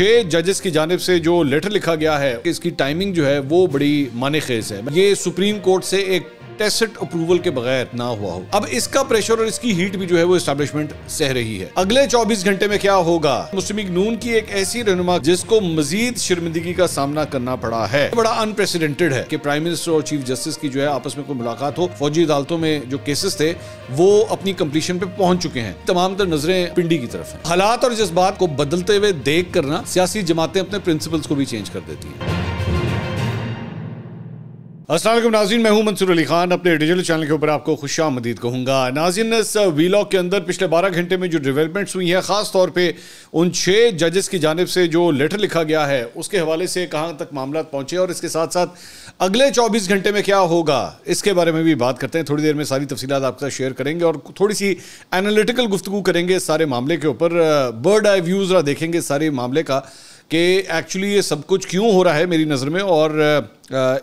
छह जजेस की जानब से जो लेटर लिखा गया है इसकी टाइमिंग जो है वो बड़ी मानखेज है ये सुप्रीम कोर्ट से एक टेस्ट अप्रूवल के बगैर ना हुआ हो अब इसका प्रेशर और इसकी हीट भी जो है वो स्टैब्लिशमेंट सह रही है अगले चौबीस घंटे में क्या होगा मुस्लिम नून की एक ऐसी रहनुमा जिसको मजीद शर्मिंदगी का सामना करना पड़ा है बड़ा अनप्रेसिडेंटेड है की प्राइम मिनिस्टर और चीफ जस्टिस की जो है आपस में कोई मुलाकात हो फौजी अदालतों में जो केसेस थे वो अपनी कम्पलीशन पे पहुंच चुके हैं तमाम तर नजरें पिंडी की तरफ है हालात और जज्बात को बदलते हुए देख करना सियासी जमातें अपने प्रिंसिपल्स को भी चेंज कर देती है असलम नाजीन मैं हूं मंसूर अली खान अपने डिजिटल चैनल के ऊपर आपको खुश आमदीद कहूँगा नाजिन इस वीलॉग के अंदर पिछले बारह घंटे में जो डेवलपमेंट्स हुई हैं ख़ास तौर पे उन छः जजेस की जानब से जो लेटर लिखा गया है उसके हवाले से कहाँ तक मामला पहुँचे और इसके साथ साथ अगले चौबीस घंटे में क्या होगा इसके बारे में भी बात करते हैं थोड़ी देर में सारी तफसी आपके साथ शेयर करेंगे और थोड़ी सी एनालिटिकल गुफ्तु करेंगे सारे मामले के ऊपर बर्ड आई व्यू ज़रा देखेंगे सारे मामले का कि एक्चुअली ये सब कुछ क्यों हो रहा है मेरी नज़र में और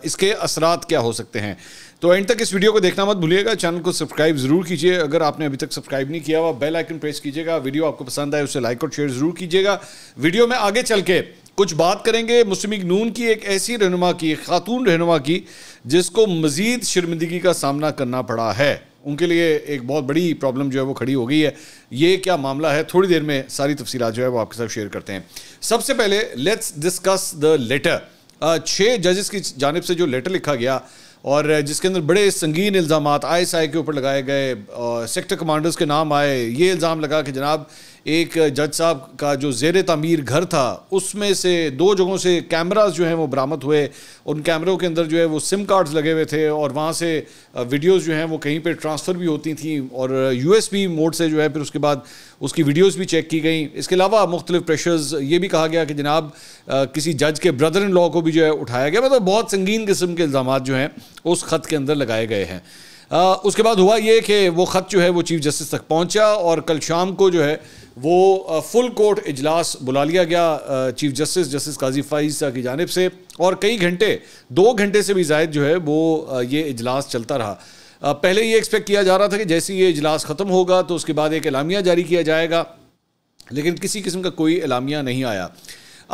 इसके असरात क्या हो सकते हैं तो एंड तक इस वीडियो को देखना मत भूलिएगा चैनल को सब्सक्राइब जरूर कीजिए अगर आपने अभी तक सब्सक्राइब नहीं किया हुआ बेल आइकन प्रेस कीजिएगा वीडियो आपको पसंद आए उसे लाइक और शेयर जरूर कीजिएगा वीडियो में आगे चल के कुछ बात करेंगे मुस्लिम नून की एक ऐसी रहनुमा की खातून रहनुमा की जिसको मज़ीद शर्मिंदगी का सामना करना पड़ा है उनके लिए एक बहुत बड़ी प्रॉब्लम जो है वो खड़ी हो गई है ये क्या मामला है थोड़ी देर में सारी तफसी जो है वो आपके साथ शेयर करते हैं सबसे पहले लेट्स डिस्कस द लेटर छः जजेस की जानब से जो लेटर लिखा गया और जिसके अंदर बड़े संगीन इल्ज़ाम आई एस आई के ऊपर लगाए गए सेक्टर कमांडर्स के नाम आए ये इल्ज़ाम लगा कि जनाब एक जज साहब का जो जेर तमीर घर था उसमें से दो जगहों से कैमराज जो हैं वो बरामद हुए उन कैमरों के अंदर जो है वो सिम कार्ड्स लगे हुए थे और वहाँ से वीडियोस जो हैं वो कहीं पे ट्रांसफ़र भी होती थी और यूएसबी मोड से जो है फिर उसके बाद उसकी वीडियोस भी चेक की गई इसके अलावा मुख्तलिफ प्रेशर्स ये भी कहा गया कि जनाब किसी जज के ब्रदर इन लॉ को भी जो है उठाया गया मतलब बहुत संगीन किस्म के इल्ज़ाम जो हैं उस ख़त के अंदर लगाए गए हैं आ, उसके बाद हुआ ये कि वो ख़त जो है वो चीफ जस्टिस तक पहुंचा और कल शाम को जो है वो फुल कोर्ट इजलास बुला लिया गया chief justice justice Qazi Faisa की जानब से और कई घंटे दो घंटे से भी जायद जो है वो ये इजलास चलता रहा पहले ये एक्सपेक्ट किया जा रहा था कि जैसे ये इजलास ख़त्म होगा तो उसके बाद एक अलामिया जारी किया जाएगा लेकिन किसी किस्म का कोई अलामिया नहीं आया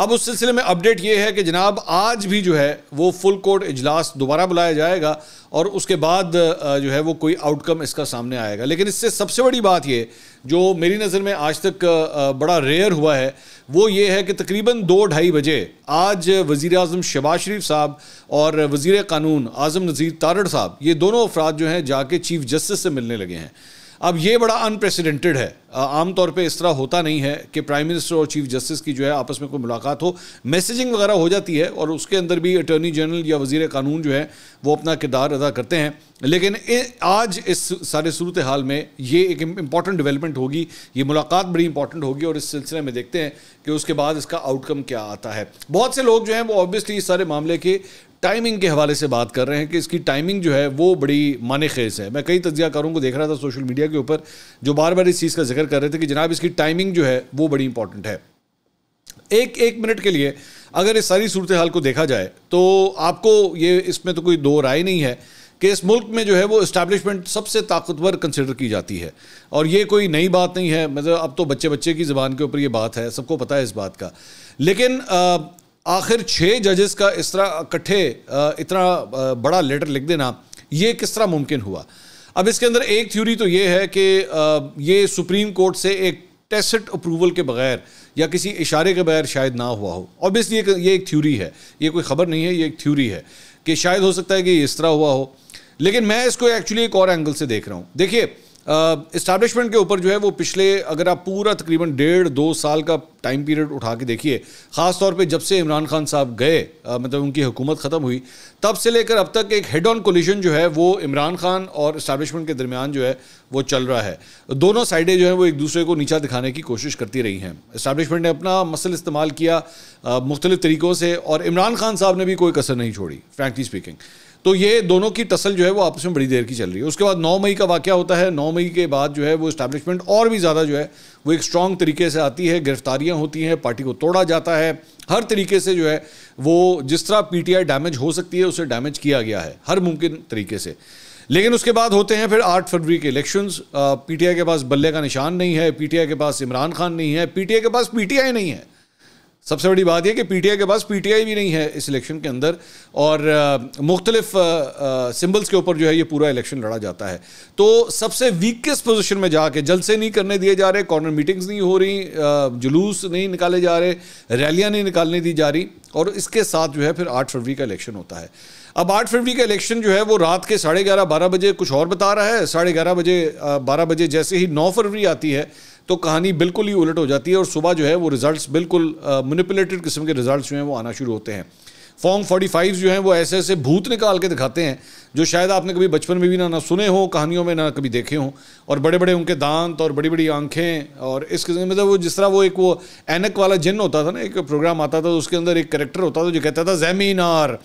अब उस सिलसिले में अपडेट ये है कि जनाब आज भी जो है वो फुल कोर्ट इजलास दोबारा बुलाया जाएगा और उसके बाद जो है वो कोई आउटकम इसका सामने आएगा लेकिन इससे सबसे बड़ी बात ये जो मेरी नज़र में आज तक बड़ा रेयर हुआ है वो ये है कि तकरीबन दो ढाई बजे आज वज़ी अजम शबाज शरीफ साहब और वज़ी कानून आज़म नज़ीर तारड़ साहब ये दोनों अफराद जो हैं जाके चीफ जस्टिस से मिलने लगे हैं अब ये बड़ा अनप्रेसिडेंटेड है आमतौर पे इस तरह होता नहीं है कि प्राइम मिनिस्टर और चीफ जस्टिस की जो है आपस में कोई मुलाकात हो मैसेजिंग वगैरह हो जाती है और उसके अंदर भी अटर्नी जनरल या वजीर कानून जो है वो अपना किरदार अदा करते हैं लेकिन आज इस सारे सूरत हाल में ये एक इम्पॉर्टेंट डिवेलपमेंट होगी ये मुलाकात बड़ी इंपॉर्टेंट होगी और इस सिलसिले में देखते हैं कि उसके बाद इसका आउटकम क्या आता है बहुत से लोग जो हैं वो ऑब्वियसली इस सारे मामले के टाइमिंग के हवाले से बात कर रहे हैं कि इसकी टाइमिंग जो है वो बड़ी माने खेज है मैं कई तजिया कारों को देख रहा था सोशल मीडिया के ऊपर जो बार बार इस चीज़ का जिक्र कर रहे थे कि जनाब इसकी टाइमिंग जो है वो बड़ी इंपॉर्टेंट है एक एक मिनट के लिए अगर इस सारी सूरत हाल को देखा जाए तो आपको ये इसमें तो कोई दो राय नहीं है कि इस मुल्क में जो है वो इस्टेबलिशमेंट सबसे ताकतवर कंसिडर की जाती है और ये कोई नई बात नहीं है मतलब अब तो बच्चे बच्चे की ज़बान के ऊपर ये बात है सबको पता है इस बात का लेकिन आखिर छः जजेस का इस तरह इकट्ठे इतना बड़ा लेटर लिख देना ये किस तरह मुमकिन हुआ अब इसके अंदर एक थ्योरी तो ये है कि ये सुप्रीम कोर्ट से एक टेस्ट अप्रूवल के बगैर या किसी इशारे के बगैर शायद ना हुआ हो ऑब्वियसली ये एक थ्योरी है ये कोई ख़बर नहीं है ये एक थ्योरी है कि शायद हो सकता है कि इस तरह हुआ हो लेकिन मैं इसको एक्चुअली एक और एंगल से देख रहा हूँ देखिए इस्टेब्लिशमेंट के ऊपर जो है वो पिछले अगर आप पूरा तकरीबन डेढ़ दो साल का टाइम पीरियड उठा के देखिए ख़ास तौर पे जब से इमरान खान साहब गए मतलब उनकी हुकूमत ख़त्म हुई तब से लेकर अब तक एक हेड ऑन कोलिशन जो है वो इमरान खान और इस्टेब्लिशमेंट के दरमियान जो है वो चल रहा है दोनों साइडें जो है वो एक दूसरे को नीचा दिखाने की कोशिश करती रही हैं इस्टेब्लिशमेंट ने अपना मसल इस्तेमाल किया मुख्तलिफ़ तरीक़ों से और इमरान खान साहब ने भी कोई कसर नहीं छोड़ी फ्रैंकली स्पीकिंग तो ये दोनों की टसल जो है वो आपस में बड़ी देर की चल रही है उसके बाद नौ मई का वाक्य होता है नौ मई के बाद जो है वो इस्टेब्लिशमेंट और भी ज़्यादा जो है वो एक स्ट्रॉन्ग तरीके से आती है गिरफ्तारियाँ होती हैं पार्टी को तोड़ा जाता है हर तरीके से जो है वो जिस तरह आई डैमेज हो सकती है उसे डैमेज किया गया है हर मुमकिन तरीके से लेकिन उसके बाद होते हैं फिर आठ फरवरी के इलेक्शंस पीटीआई के पास बल्ले का निशान नहीं है पीटीआई के पास इमरान खान नहीं है पीटीआई के पास पीटीआई नहीं है सबसे बड़ी बात यह कि पीटीआई के पास पीटीआई भी नहीं है इस इलेक्शन के अंदर और मुख्तलिफ सिंबल्स के ऊपर जो है ये पूरा इलेक्शन लड़ा जाता है तो सबसे वीकेस्ट पोजीशन में जाके जलसे नहीं करने दिए जा रहे कॉर्नर मीटिंग्स नहीं हो रही जुलूस नहीं निकाले जा रहे रैलियाँ नहीं निकालने दी जा रही और इसके साथ जो है फिर आठ फरवरी का इलेक्शन होता है अब आठ फरवरी का इलेक्शन जो है वो रात के साढ़े ग्यारह बारह बजे कुछ और बता रहा है साढ़े ग्यारह बजे बारह बजे जैसे ही नौ फरवरी आती है तो कहानी बिल्कुल ही उलट हो जाती है और सुबह जो है वो रिजल्ट्स बिल्कुल मैनिपुलेटेड किस्म के रिजल्ट्स जो हैं वो आना शुरू होते हैं फॉर्म फ़ाइव जो हैं वो ऐसे ऐसे भूत निकाल के दिखाते हैं जो शायद आपने कभी बचपन में भी ना ना सुने हो कहानियों में ना कभी देखे हों और बड़े बड़े उनके दांत और बड़ी बड़ी आंखें और इस किस्म मतलब वो जिस तरह वो एक वो एनक वाला जिन होता था ना एक प्रोग्राम आता था तो उसके अंदर एक करेक्टर होता था जो कहता था जैमिनार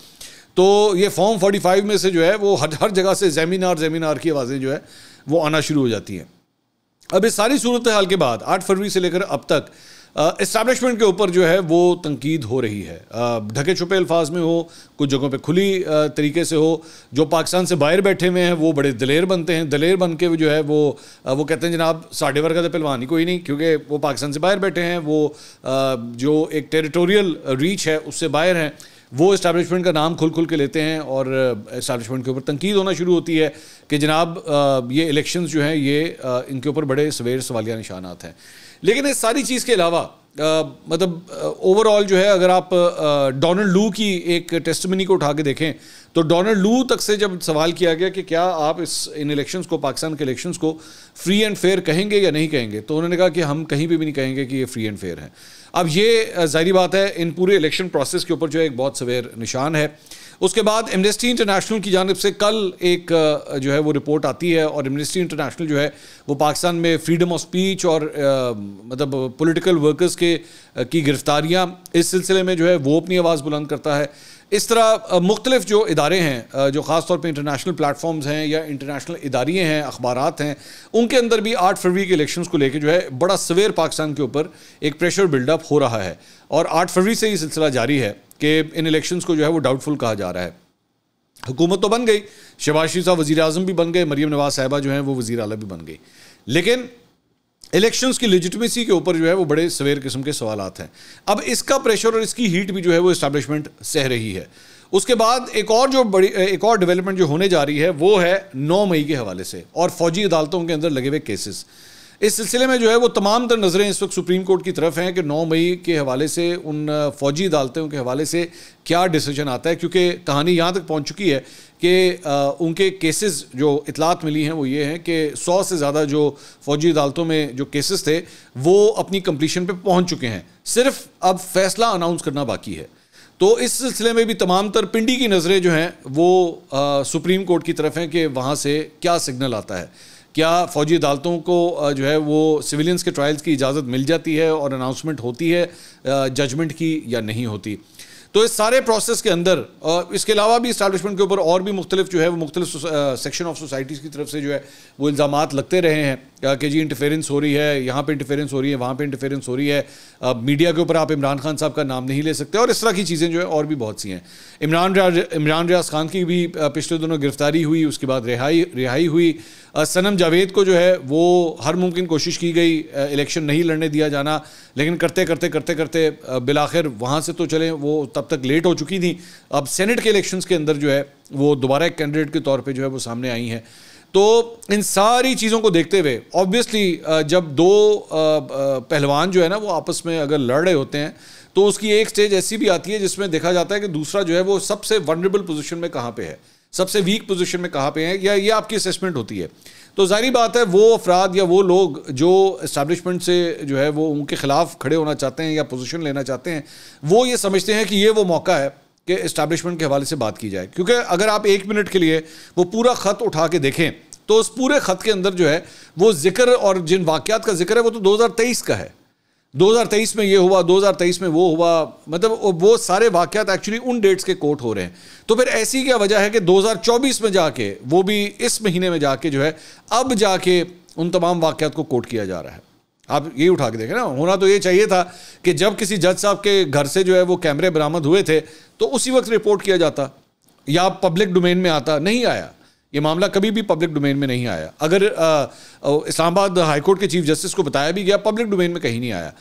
तो ये फॉर्म फोर्टी में से जो है वो हर हर जगह से जैमिनार जैमिनार की आवाज़ें जो है वो आना शुरू हो जाती हैं अब इस सारी सूरत हाल के बाद आठ फरवरी से लेकर अब तक इस्टेब्लिशमेंट के ऊपर जो है वो तनकीद हो रही है ढके छुपे अल्फाज में हो कुछ जगहों पे खुली तरीके से हो जो पाकिस्तान से बाहर बैठे हुए हैं वो बड़े दलेर बनते हैं दलेर बन के जो है वो वो कहते हैं जनाब साढ़े वर्ग का पहलवान ही कोई नहीं क्योंकि वो पाकिस्तान से बाहर बैठे हैं वो जो एक टेरिटोरियल रीच है उससे बाहर हैं वो इस्टबलिशमेंट का नाम खुल खुल के लेते हैं और इस्टबलिशमेंट uh, के ऊपर तनकीद होना शुरू होती है कि जनाब uh, ये इलेक्शंस जो हैं ये uh, इनके ऊपर बड़े सवेर सवालिया निशानात हैं लेकिन इस सारी चीज़ के अलावा मतलब ओवरऑल जो है अगर आप डोनाल्ड लू की एक टेस्टमनी को उठा के देखें तो डोनाल्ड लू तक से जब सवाल किया गया कि क्या आप इस इन इलेक्शंस को पाकिस्तान के इलेक्शंस को फ्री एंड फेयर कहेंगे या नहीं कहेंगे तो उन्होंने कहा कि हम कहीं भी, भी नहीं कहेंगे कि ये फ्री एंड फेयर है अब ये जाहिर बात है इन पूरे इलेक्शन प्रोसेस के ऊपर जो है एक बहुत सवेर निशान है उसके बाद एमनेस्टी इंटरनेशनल की जानब से कल एक जो है वो रिपोर्ट आती है और एमनेस्टी इंटरनेशनल जो है वो पाकिस्तान में फ्रीडम ऑफ स्पीच और आ, मतलब पॉलिटिकल वर्कर्स के की गिरफ्तारियां इस सिलसिले में जो है वो अपनी आवाज़ बुलंद करता है इस तरह मुख्तलिफ जो इदारे हैं जो ख़ास तौर पर इंटरनेशनल प्लेटफॉर्म्स हैं या इंटरनेशनल इदारे हैं अखबार हैं उनके अंदर भी आठ फरवरी के इलेक्शन को लेकर जो है बड़ा सवेर पाकिस्तान के ऊपर एक प्रेशर बिल्डअप हो रहा है और आठ फरवरी से ये सिलसिला जारी है कि इन इलेक्शन को जो है वो डाउटफुल कहा जा रहा है हुकूमत तो बन गई शबाशी साहब वज़ी अजम भी बन गए मरीम नवाज साहबा जो हैं वो वज़ी अला भी बन गई लेकिन इलेक्शंस की लेजिटमेसी के ऊपर जो है वो बड़े सवेर किस्म के सवाल हैं अब इसका प्रेशर और इसकी हीट भी जो है वो इस्टेब्लिशमेंट सह रही है उसके बाद एक और जो बड़ी एक और डेवलपमेंट जो होने जा रही है वो है 9 मई के हवाले से और फौजी अदालतों के अंदर लगे हुए केसेस इस सिलसिले में जो है वो तमाम तर नज़रें इस वक्त सुप्रीम कोर्ट की तरफ हैं कि 9 मई के हवाले से उन फौजी अदालतों के हवाले से क्या डिसीजन आता है क्योंकि कहानी यहाँ तक पहुँच चुकी है कि उनके केसेस जो इतलात मिली हैं वो ये हैं कि सौ से ज़्यादा जो फौजी अदालतों में जो केसेस थे वो अपनी कम्प्लीशन पर पहुँच चुके हैं सिर्फ अब फैसला अनाउंस करना बाकी है तो इस सिलसिले में भी तमाम तर पिंडी की नज़रें जो हैं वो आ, सुप्रीम कोर्ट की तरफ हैं कि वहाँ से क्या सिग्नल आता है क्या फौजी अदालतों को जो है वो सिविलियंस के ट्रायल्स की इजाज़त मिल जाती है और अनाउंसमेंट होती है जजमेंट की या नहीं होती तो इस सारे प्रोसेस के अंदर इसके अलावा भी इस्टेबलिशमेंट के ऊपर और भी मुख्तलिफ जो है वो मुख्तलिफ सेक्शन ऑफ सोसाइटीज़ की तरफ से जो है वो इल्ज़ाम लगते रहे हैं कि जी इंटरफेरेंस हो रही है यहाँ पे इंटरफेरेंस हो रही है वहाँ पे इंटरफेरेंस हो रही है अब मीडिया के ऊपर आप इमरान खान साहब का नाम नहीं ले सकते और इस तरह की चीज़ें जो है और भी बहुत सी हैं इमरान इमरान रियाज खान की भी पिछले दोनों गिरफ्तारी हुई उसके बाद रिहाई रिहाई हुई सनम जावेद को जो है वो हर मुमकिन कोशिश की गई इलेक्शन नहीं लड़ने दिया जाना लेकिन करते करते करते करते बिलाखिर वहाँ से तो चले वो तब तक लेट हो चुकी थी अब सेनेट के इलेक्शन के अंदर जो है वो दोबारा एक कैंडिडेट के तौर पर जो है वो सामने आई हैं तो इन सारी चीज़ों को देखते हुए ऑब्वियसली जब दो पहलवान जो है ना वो आपस में अगर लड़ रहे होते हैं तो उसकी एक स्टेज ऐसी भी आती है जिसमें देखा जाता है कि दूसरा जो है वो सबसे वनरेबल पोजिशन में कहाँ पर है सबसे वीक पोजिशन में कहाँ पर है या ये आपकी असेसमेंट होती है तो जारी बात है वो अफराद या वो लोग जो इस्टेब्लिशमेंट से जो है वो उनके खिलाफ खड़े होना चाहते हैं या पोजिशन लेना चाहते हैं वो ये समझते हैं कि ये वो मौका है के इस्टेब्लिशमेंट के हवाले से बात की जाए क्योंकि अगर आप एक मिनट के लिए वो पूरा ख़त उठा के देखें तो उस पूरे ख़त के अंदर जो है वो जिक्र और जिन वाक़ात का जिक्र है वो तो 2023 का है 2023 में ये हुआ 2023 में वो हुआ मतलब वो सारे वाक़ात एक्चुअली उन डेट्स के कोट हो रहे हैं तो फिर ऐसी क्या वजह है कि 2024 में जाके वो भी इस महीने में जाके जो है अब जाके उन तमाम वाक़ात को कोट किया जा रहा है आप ये उठा के देखें ना होना तो ये चाहिए था कि जब किसी जज साहब के घर से जो है वो कैमरे बरामद हुए थे तो उसी वक्त रिपोर्ट किया जाता या पब्लिक डोमेन में आता नहीं आया ये मामला कभी भी पब्लिक डोमेन में नहीं आया अगर इस्लामाबाद हाईकोर्ट के चीफ जस्टिस को बताया भी गया पब्लिक डोमेन में कहीं नहीं आया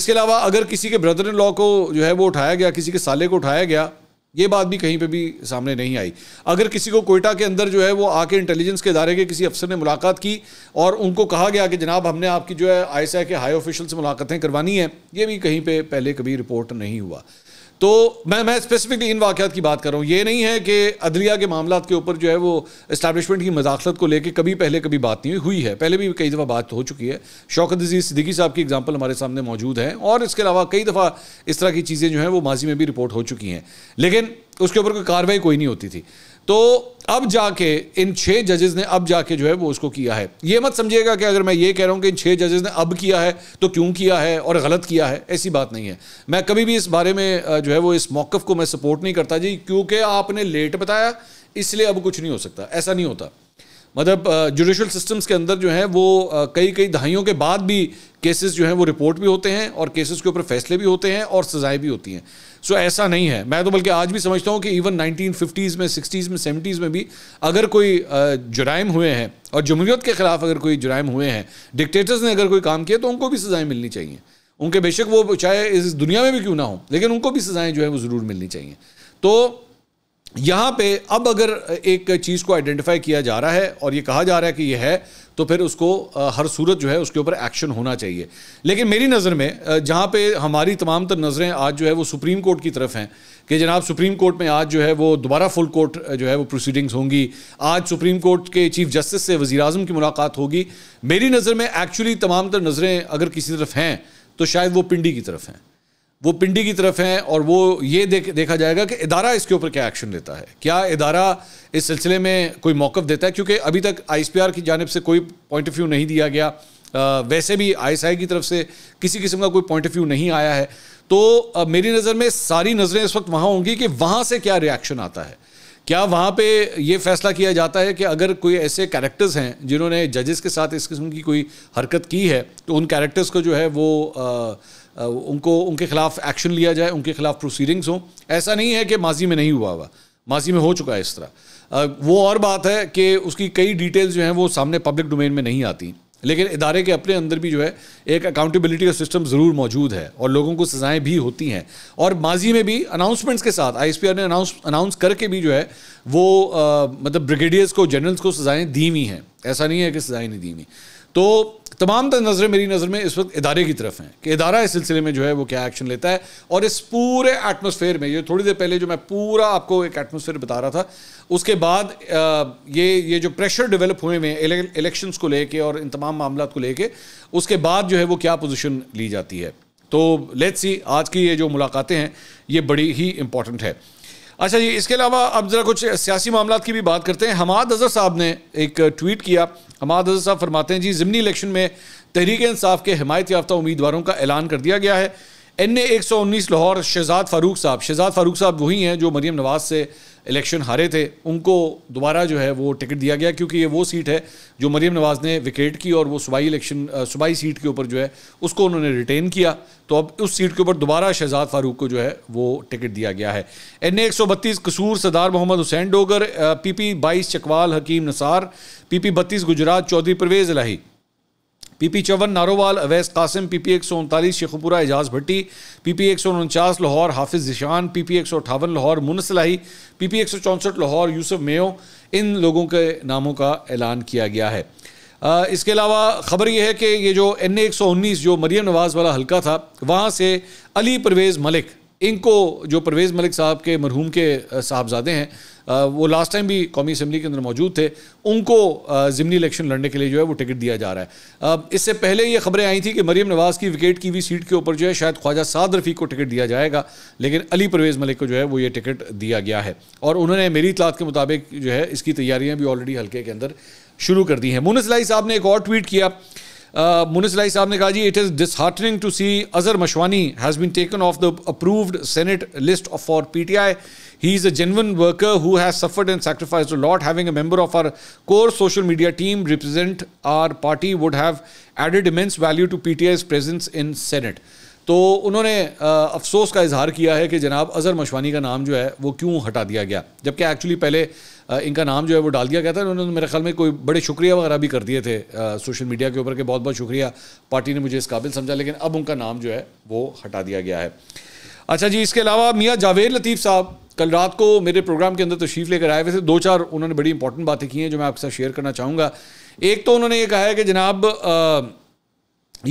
इसके अलावा अगर किसी के ब्रदर इन लॉ को जो है वो उठाया गया किसी के साले को उठाया गया ये बात भी कहीं पे भी सामने नहीं आई अगर किसी को कोयटा के अंदर जो है वो आके इंटेलिजेंस के इदारे के किसी अफसर ने मुलाकात की और उनको कहा गया कि जनाब हमने आपकी जो है आई के हाई ऑफिशियल से मुलाकातें करवानी है ये भी कहीं पे पहले कभी रिपोर्ट नहीं हुआ तो मैं मैं स्पेसिफिकली इन वाक़ात की बात कर रहा हूँ ये नहीं है कि अदलिया के मामला के ऊपर जो है वो इस्टेबलिशमेंट की मदाखलत को लेकर कभी पहले कभी बात नहीं हुई है पहले भी कई दफ़ा बात हो चुकी है शौकत अजीज़ सिद्दीकी साहब की एग्जाम्पल हमारे सामने मौजूद हैं और इसके अलावा कई दफ़ा इस तरह की चीज़ें जो हैं वो माजी में भी रिपोर्ट हो चुकी हैं लेकिन उसके ऊपर कोई कार्रवाई कोई नहीं होती थी तो अब जाके इन छह जजेस ने अब जाके जो है वो उसको किया है ये मत समझिएगा कि अगर मैं ये कह रहा हूं कि इन छह जजेस ने अब किया है तो क्यों किया है और गलत किया है ऐसी बात नहीं है मैं कभी भी इस बारे में जो है वो इस मौक़ को मैं सपोर्ट नहीं करता जी क्योंकि आपने लेट बताया इसलिए अब कुछ नहीं हो सकता ऐसा नहीं होता मतलब जुडिशल सिस्टम्स के अंदर जो है वो कई कई दहाइयों के बाद भी केसेस जो हैं वो रिपोर्ट भी होते हैं और केसेस के ऊपर फैसले भी होते हैं और सजाएं भी होती हैं सो ऐसा नहीं है मैं तो बल्कि आज भी समझता हूँ कि इवन 1950s में 60s में 70s में भी अगर कोई जुराइम हुए हैं और जमहूरीत के ख़िलाफ़ अगर कोई जुराइम हुए हैं डिक्टेटर्स ने अगर कोई काम किया तो उनको भी सज़ाएँ मिलनी चाहिए उनके बेशक वो चाहे इस दुनिया में भी क्यों ना हो लेकिन उनको भी सज़ाएँ जो है वो ज़रूर मिलनी चाहिए तो यहाँ पे अब अगर एक चीज़ को आइडेंटिफाई किया जा रहा है और ये कहा जा रहा है कि ये है तो फिर उसको हर सूरत जो है उसके ऊपर एक्शन होना चाहिए लेकिन मेरी नज़र में जहाँ पे हमारी तमाम तर नज़रें आज जो है वो सुप्रीम कोर्ट की तरफ हैं कि जनाब सुप्रीम कोर्ट में आज जो है वो दोबारा फुल कोर्ट जो है वो प्रोसीडिंग्स होंगी आज सुप्रीम कोर्ट के चीफ जस्टिस से वज़ी अजम की मुलाकात होगी मेरी नज़र में एक्चुअली तमाम तर नज़रें अगर किसी तरफ हैं तो शायद वो पिंडी की तरफ हैं वो पिंडी की तरफ हैं और वो ये देख देखा जाएगा कि इदारा इसके ऊपर क्या एक्शन लेता है क्या इदारा इस सिलसिले में कोई मौक़ देता है क्योंकि अभी तक आईएसपीआर की जानब से कोई पॉइंट ऑफ व्यू नहीं दिया गया आ, वैसे भी आईएसआई की तरफ से किसी किस्म का कोई पॉइंट ऑफ व्यू नहीं आया है तो आ, मेरी नज़र में सारी नज़रें इस वक्त वहाँ होंगी कि वहाँ से क्या रिएक्शन आता है क्या वहाँ पे ये फैसला किया जाता है कि अगर कोई ऐसे कैरेक्टर्स हैं जिन्होंने जजेस के साथ इस किस्म की कोई हरकत की है तो उन कैरेक्टर्स को जो है वो आ, उनको उनके खिलाफ एक्शन लिया जाए उनके खिलाफ प्रोसीडिंग्स हों ऐसा नहीं है कि माजी में नहीं हुआ हुआ माजी में हो चुका है इस तरह वो और बात है कि उसकी कई डिटेल्स जो हैं वो सामने पब्लिक डोमेन में नहीं आती लेकिन इदारे के अपने अंदर भी जो है एक अकाउंटेबिलिटी का सिस्टम ज़रूर मौजूद है और लोगों को सज़ाएं भी होती हैं और माजी में भी अनाउंसमेंट्स के साथ आईएसपीआर ने अनाउंस अनाउंस करके भी जो है वो आ, मतलब ब्रिगेडियर्स को जनरल्स को सज़ाएं दी हुई हैं ऐसा नहीं है कि सजाएं नहीं दी हुई तो तमाम तर नज़रें मेरी नज़र में इस वक्त इदारे की तरफ हैं कि इदारा इस सिलसिले में जो है वो क्या एक्शन लेता है और इस पूरे एटमोसफेयर में ये थोड़ी देर पहले जो मैं पूरा आपको एक एटमोसफेयर बता रहा था उसके बाद ये ये जो प्रेशर डेवलप हुए हुए इलेक्शन इलेक्शंस को लेके और इन तमाम मामला को लेके उसके बाद जो है वो क्या पोजिशन ली जाती है तो लेट्स सी आज की ये जो मुलाकातें हैं ये बड़ी ही इम्पॉर्टेंट है अच्छा जी इसके अलावा अब ज़रा कुछ सियासी मामला की भी बात करते हैं हमाद अजहर साहब ने एक ट्वीट किया हमाद अजहर साहब फरमाते हैं जी ज़मनी इलेक्शन में तहरीक इंसाफ के हमायत याफ्ता उम्मीदवारों का ऐलान कर दिया गया है एन ए एक सौ उन्नीस लाहौर शहजाद फारूक साहब शहजाद फारूक साहब वही हैं जो मरीम नवाज से इलेक्शन हारे थे उनको दोबारा जो है वो टिकट दिया गया क्योंकि ये वो सीट है जो मरीम नवाज ने विकेट की और वो सूबाई इलेक्शन सूबाई सीट के ऊपर जो है उसको उन्होंने रिटेन किया तो अब उस सीट के ऊपर दोबारा शहजाद फारूक को जो है वो टिकट दिया गया है एन ए एक सौ बत्तीस कसूर सरदार मोहम्मद हुसैन डोगर पी पी बाईस चकवाल हकीम नसार पी पी बत्तीस गुजरात चौधरी परवेज़ लाही पीपी चौवन नारोवाल अवैस कासिम पीपी एक सौ उनतालीस शेखपुरा एजाज भट्टी पीपी एक सौ उनचास लाहौर हाफिज पी पीपी एक सौ अठावन लाहौर मुनसलाही पीपी एक सौ चौंसठ लाहौर यूसुफ मेयो इन लोगों के नामों का ऐलान किया गया है इसके अलावा ख़बर यह है कि ये जो एन ए एक सौ उन्नीस जो मरियम नवाज़ वाला हल्का था वहाँ से अली परवेज़ मलिक इनको जो परवेज़ मलिक साहब के मरहूम के साहबजादे हैं वो लास्ट टाइम भी कौमी असम्बली के अंदर मौजूद थे उनको ज़मनी इलेक्शन लड़ने के लिए जो है वो टिकट दिया जा रहा है इससे पहले ये खबरें आई थी कि मरीम नवाज़ की विकेट की हुई सीट के ऊपर जो है शायद ख्वाजा साद रफ़ी को टिकट दिया जाएगा लेकिन अली परवेज़ मलिक को जो है वो ये टिकट दिया गया है और उन्होंने मेरी इतलात के मुताबिक जो है इसकी तैयारियाँ भी ऑलरेडी हल्के के अंदर शुरू कर दी हैं मुनस लाई साहब ने एक और ट्वीट किया Uh, Munis Lai it is disheartening to see Azhar Mashwani has been taken off the approved Senate list for PTI. He is a genuine worker who has suffered and sacrificed a lot. Having a member of our core social media team represent our party would have added immense value to PTI's presence in Senate. तो उन्होंने अफसोस का इजहार किया है कि जनाब अज़हर मशवानी का नाम जो है वो क्यों हटा दिया गया जबकि एक्चुअली पहले इनका नाम जो है वो डाल दिया गया था उन्होंने मेरे ख्याल में कोई बड़े शुक्रिया वगैरह भी कर दिए थे सोशल मीडिया के ऊपर के बहुत बहुत शुक्रिया पार्टी ने मुझे इस काबिल समझा लेकिन अब उनका नाम जो है वो हटा दिया गया है अच्छा जी इसके अलावा मियाँ जावेद लतीफ़ साहब कल रात को मेरे प्रोग्राम के अंदर तशरीफ़ लेकर आए हुए थे दो चार उन्होंने बड़ी इंपॉर्टेंट बातें की हैं जो मैं आपके साथ शेयर करना चाहूँगा एक तो उन्होंने ये कहा है कि जनाब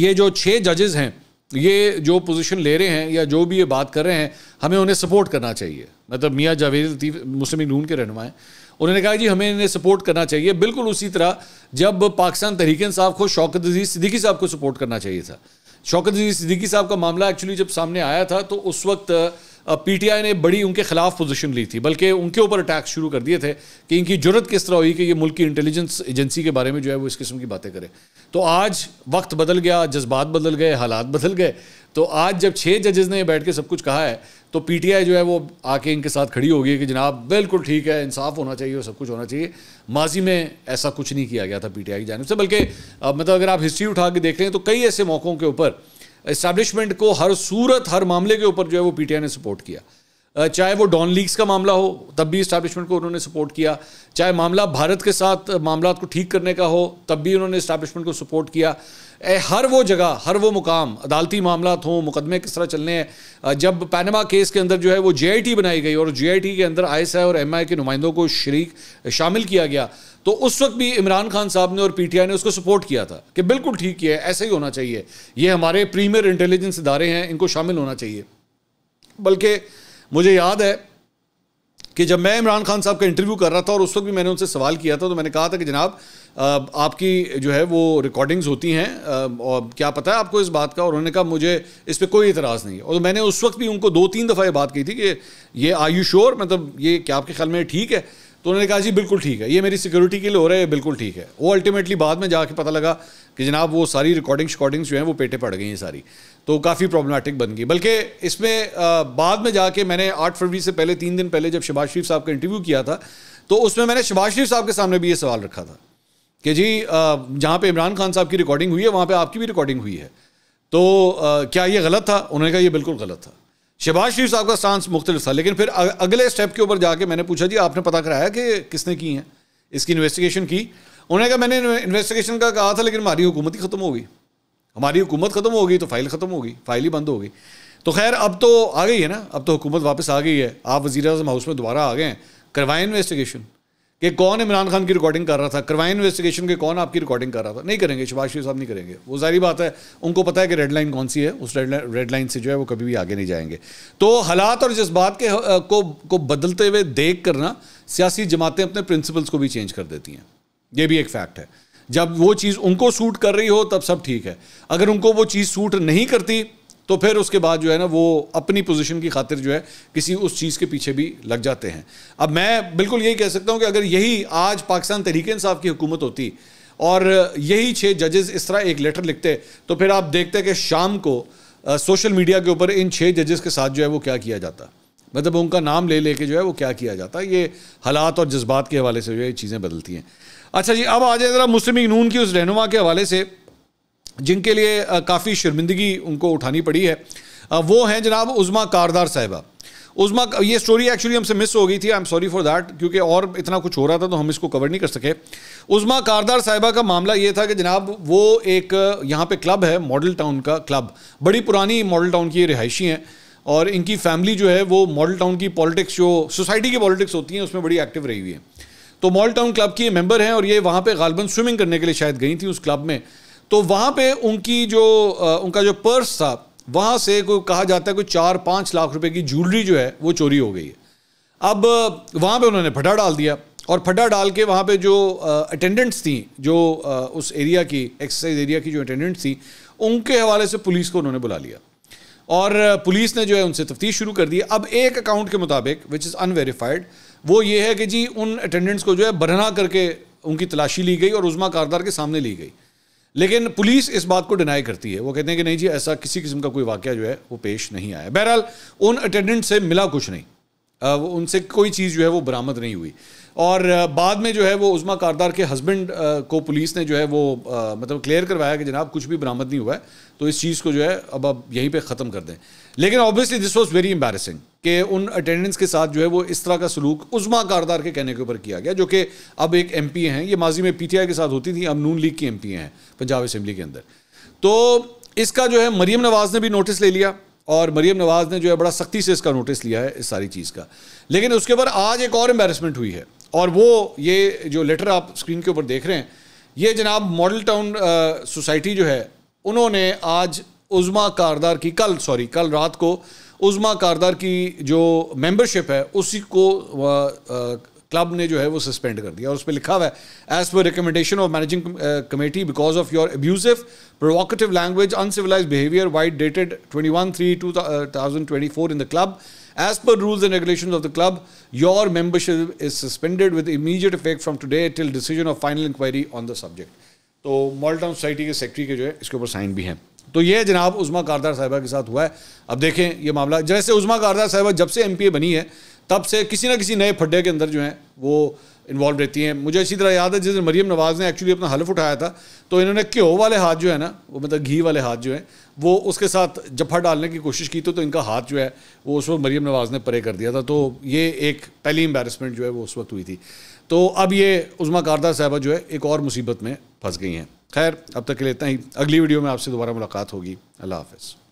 ये जो छः जजेज़ हैं ये जो पोजीशन ले रहे हैं या जो भी ये बात कर रहे हैं हमें उन्हें सपोर्ट करना चाहिए मतलब मियाँ जावेद लतीफ़ मुस्लिम नून के रहनुमा हैं उन्होंने कहा जी हमें इन्हें सपोर्ट करना चाहिए बिल्कुल उसी तरह जब पाकिस्तान तहरीक साहब को शौकत अजीज़ सिद्दीकी साहब को सपोर्ट करना चाहिए था शौकत अजीज़ सिद्दीकी साहब का मामला एक्चुअली जब सामने आया था तो उस वक्त पीटीआई ने बड़ी उनके खिलाफ पोजीशन ली थी बल्कि उनके ऊपर अटैक शुरू कर दिए थे कि इनकी जरूरत किस तरह हुई कि ये मुल्क की इंटेलिजेंस एजेंसी के बारे में जो है वो इस किस्म की बातें करें तो आज वक्त बदल गया जज्बात बदल गए हालात बदल गए तो आज जब छः जजेज़ ने बैठ के सब कुछ कहा है तो पीटीआई जो है वो आके इनके साथ खड़ी होगी कि जनाब बिल्कुल ठीक है इंसाफ होना चाहिए और सब कुछ होना चाहिए माजी में ऐसा कुछ नहीं किया गया था पीटीआई की जानब से बल्कि मतलब अगर आप हिस्ट्री उठा के देख रहे हैं तो कई ऐसे मौक़ों के ऊपर इस्टेब्लिशमेंट को हर सूरत हर मामले के ऊपर जो है वो पीटीआई ने सपोर्ट किया चाहे वो डॉन लीग्स का मामला हो तब भी इस्टेब्लिशमेंट को उन्होंने सपोर्ट किया चाहे मामला भारत के साथ मामला को ठीक करने का हो तब भी उन्होंने इस्टेब्लिशमेंट को सपोर्ट किया हर वो जगह हर वो मुकाम अदालती मामला हों मुकदमे किस तरह चलने हैं जब पैनमा केस के अंदर जो है वो जे बनाई गई और जे के अंदर आई और एम के नुमाइंदों को शरीक शामिल किया गया तो उस वक्त भी इमरान खान साहब ने और पीटीआई ने उसको सपोर्ट किया था कि बिल्कुल ठीक है ऐसा ही होना चाहिए ये हमारे प्रीमियर इंटेलिजेंस इदारे हैं इनको शामिल होना चाहिए बल्कि मुझे याद है कि जब मैं इमरान खान साहब का इंटरव्यू कर रहा था और उस वक्त भी मैंने उनसे सवाल किया था तो मैंने कहा था कि जनाब आपकी जो है वो रिकॉर्डिंग्स होती हैं और क्या पता है आपको इस बात का और उन्होंने कहा मुझे इस पर कोई इतराज़ नहीं है और मैंने उस वक्त भी उनको दो तीन दफ़ा ये बात की थी कि ये आयुश्योर श्योर मतलब ये क्या आपके ख्याल में ठीक है तो उन्होंने कहा जी बिल्कुल ठीक है ये मेरी सिक्योरिटी के लिए हो रहा है बिल्कुल ठीक है वो अल्टीमेटली बाद में जाके पता लगा कि जनाब वो सारी रिकॉर्डिंग शिकॉर्डिंग्स जो हैं वो पेटे पड़ गई हैं सारी तो काफ़ी प्रॉब्लमेटिक बन गई बल्कि इसमें बाद में जाके मैंने आठ फरवरी से पहले तीन दिन पहले जब शबाज शरीफ साहब का इंटरव्यू किया था तो उसमें मैंने शबाज शरीफ साहब के सामने भी ये सवाल रखा था कि जी जहाँ पर इमरान खान साहब की रिकॉर्डिंग हुई है वहाँ पर आपकी भी रिकॉर्डिंग हुई है तो क्या ये गलत था उन्होंने कहा ये बिल्कुल गलत था शहबाज शरीफ साहब का स्टांस मुख्तलिफ था लेकिन फिर अगले स्टेप के ऊपर जाके मैंने पूछा जी आपने पता कराया कि किसने की हैं इसकी इन्वेस्टिगेशन की उन्होंने कहा मैंने इन्वेस्टिगेशन का कहा था लेकिन हमारी हुकूमत ही ख़त्म हो गई हमारी हुकूमत ख़त्म हो गई तो फाइल ख़त्म हो गई फाइल ही बंद हो गई तो खैर अब तो आ गई है ना अब तो हुकूमत वापस आ गई है आप वजी अजम हाउस में दोबारा आ गए हैं करवाएं इन्वेस्टिगेशन कि कौन इमरान खान की रिकॉर्डिंग कर रहा था करवाएं इन्वेस्टिगेशन के कौन आपकी रिकॉर्डिंग कर रहा था नहीं करेंगे शबाज शरीफ साहब नहीं करेंगे वो जारी बात है उनको पता है कि रेड लाइन कौन सी है उस रेड रेड लाइन से जो है वो कभी भी आगे नहीं जाएंगे तो हालात और जज्बात के को को बदलते हुए देख करना सियासी जमातें अपने प्रिंसिपल्स को भी चेंज कर देती हैं ये भी एक फैक्ट है जब वो चीज़ उनको सूट कर रही हो तब सब ठीक है अगर उनको वो चीज़ सूट नहीं करती तो फिर उसके बाद जो है ना वो अपनी पोजीशन की खातिर जो है किसी उस चीज़ के पीछे भी लग जाते हैं अब मैं बिल्कुल यही कह सकता हूँ कि अगर यही आज पाकिस्तान तहरीक इंसाफ की हुकूमत होती और यही छः जजेस इस तरह एक लेटर लिखते तो फिर आप देखते कि शाम को आ, सोशल मीडिया के ऊपर इन छः जजेस के साथ जो है वो क्या किया जाता मतलब उनका नाम ले लेके जो है वो क्या किया जाता ये हालात और जज्बात के हवाले से जो है चीज़ें बदलती हैं अच्छा जी अब आ जाए ज़रा मुस्लिम नून की उस रहनुमा के हवाले से जिनके लिए काफ़ी शर्मिंदगी उनको उठानी पड़ी है वो हैं जनाब उज़मा कारदार साहिबा उज़मा ये स्टोरी एक्चुअली हमसे मिस हो गई थी I am sorry for that क्योंकि और इतना कुछ हो रहा था तो हम इसको कवर नहीं कर सके उज़मा कारदार साहिबा का मामला ये था कि जनाब वो एक यहाँ पे क्लब है मॉडल टाउन का क्लब बड़ी पुरानी मॉडल टाउन की ये रिहायशी हैं और इनकी फैमिली जो है वो मॉडल टाउन की पॉलिटिक्स जो सोसाइटी की पॉलिटिक्स होती हैं उसमें बड़ी एक्टिव रही हुई है तो मॉडल टाउन क्लब की मेंबर हैं और ये वहाँ पे गालबन स्विमिंग करने के लिए शायद गई थी उस क्लब में तो वहाँ पे उनकी जो उनका जो पर्स था वहाँ से कोई कहा जाता है कोई चार पाँच लाख रुपए की ज्वेलरी जो है वो चोरी हो गई है अब वहाँ पे उन्होंने फटा डाल दिया और फटा डाल के वहाँ पे जो अटेंडेंट्स थी जो उस एरिया की एक्सरसाइज एरिया की जो अटेंडेंट्स थी उनके हवाले से पुलिस को उन्होंने बुला लिया और पुलिस ने जो है उनसे तफ्तीश शुरू कर दी अब एक अकाउंट के मुताबिक विच इज़ अनवेरीफाइड वो ये है कि जी उन अटेंडेंट्स को जो है बरना करके उनकी तलाशी ली गई और उज़मा कारदार के सामने ली गई लेकिन पुलिस इस बात को डिनाई करती है वो कहते हैं कि नहीं जी ऐसा किसी किस्म का कोई वाक्य जो है वो पेश नहीं आया बहरहाल उन अटेंडेंट से मिला कुछ नहीं आ, उनसे कोई चीज़ जो है वो बरामद नहीं हुई और बाद में जो है वो उज़मा कारदार के हस्बैंड को पुलिस ने जो है वो मतलब क्लियर करवाया कि जनाब कुछ भी बरामद नहीं हुआ है तो इस चीज़ को जो है अब अब यहीं पे ख़त्म कर दें लेकिन obviously this was very embarrassing कि उन अटेंडेंस के साथ जो है वो इस तरह का सलूक उज़मा कारदार के कहने के ऊपर किया गया जो कि अब एक एम हैं ये माजी में पी के साथ होती थी अब नून लीग की एम हैं पंजाब असम्बली के अंदर तो इसका जो है मरीम नवाज़ ने भी नोटिस ले लिया और मरीम नवाज़ ने जो है बड़ा सख्ती से इसका नोटिस लिया है इस सारी चीज़ का लेकिन उसके ऊपर आज एक और एम्बेरसमेंट हुई है और वो ये जो लेटर आप स्क्रीन के ऊपर देख रहे हैं ये जनाब मॉडल टाउन सोसाइटी जो है उन्होंने आज उज़मा कारदार की कल सॉरी कल रात को उज़मा कारदार की जो मेंबरशिप है उसी को क्लब uh, uh, ने जो है वो सस्पेंड कर दिया और उस पर लिखा हुआ है as per recommendation of managing committee because of your abusive provocative language uncivilised behaviour vide dated twenty one three two thousand twenty four in the club As per rules and regulations of the club, your membership is suspended with immediate effect from today till decision of final inquiry on the subject. तो model town society के secretary के जो है इसके ऊपर sign भी हैं तो ये जनाब उजमा कारदार साहिबा के साथ हुआ है अब देखें ये मामला जैसे उजमा कारदार साहिबा जब से एमपीए बनी है तब से किसी ना किसी नए फड्डे के अंदर जो है वो इन्वॉल्व रहती हैं मुझे इसी तरह याद है जिस दिन मरीम नवाज़ ने एक्चुअली अपना हलफ उठाया था तो इन्होंने घ्यो वाले हाथ जो है ना वो मतलब घी वाले हाथ जो है वो उसके साथ जफा डालने की कोशिश की तो, तो इनका हाथ जो है वो उस वक्त मरीम नवाज़ ने परे कर दिया था तो ये एक पहली एम्बेरसमेंट जो है वो उस वक्त हुई थी तो अब ये उजमा कारदा साहबा जो है एक और मुसीबत में फंस गई हैं खैर अब तक के लिए इतना ही अगली वीडियो में आपसे दोबारा मुलाकात होगी अल्लाह हाफ़